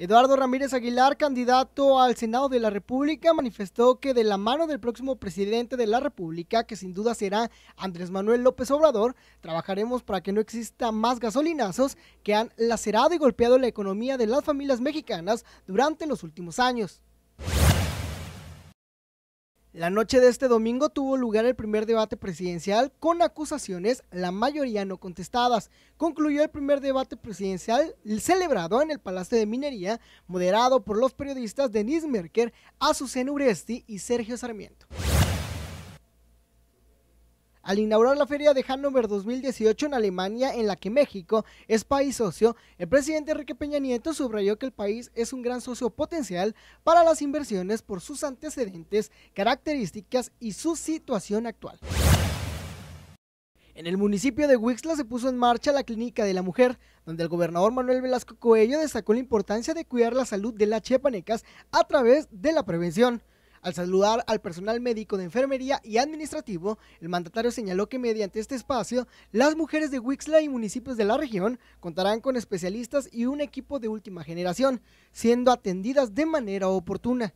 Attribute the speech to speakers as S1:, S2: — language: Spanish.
S1: Eduardo Ramírez Aguilar, candidato al Senado de la República, manifestó que de la mano del próximo presidente de la República, que sin duda será Andrés Manuel López Obrador, trabajaremos para que no exista más gasolinazos que han lacerado y golpeado la economía de las familias mexicanas durante los últimos años. La noche de este domingo tuvo lugar el primer debate presidencial con acusaciones, la mayoría no contestadas. Concluyó el primer debate presidencial celebrado en el Palacio de Minería, moderado por los periodistas Denise Merker, Azucena Uresti y Sergio Sarmiento al inaugurar la Feria de Hannover 2018 en Alemania, en la que México es país socio, el presidente Enrique Peña Nieto subrayó que el país es un gran socio potencial para las inversiones por sus antecedentes, características y su situación actual. En el municipio de Huixla se puso en marcha la Clínica de la Mujer, donde el gobernador Manuel Velasco Coello destacó la importancia de cuidar la salud de las chiapanecas a través de la prevención. Al saludar al personal médico de enfermería y administrativo, el mandatario señaló que mediante este espacio, las mujeres de Huixla y municipios de la región contarán con especialistas y un equipo de última generación, siendo atendidas de manera oportuna.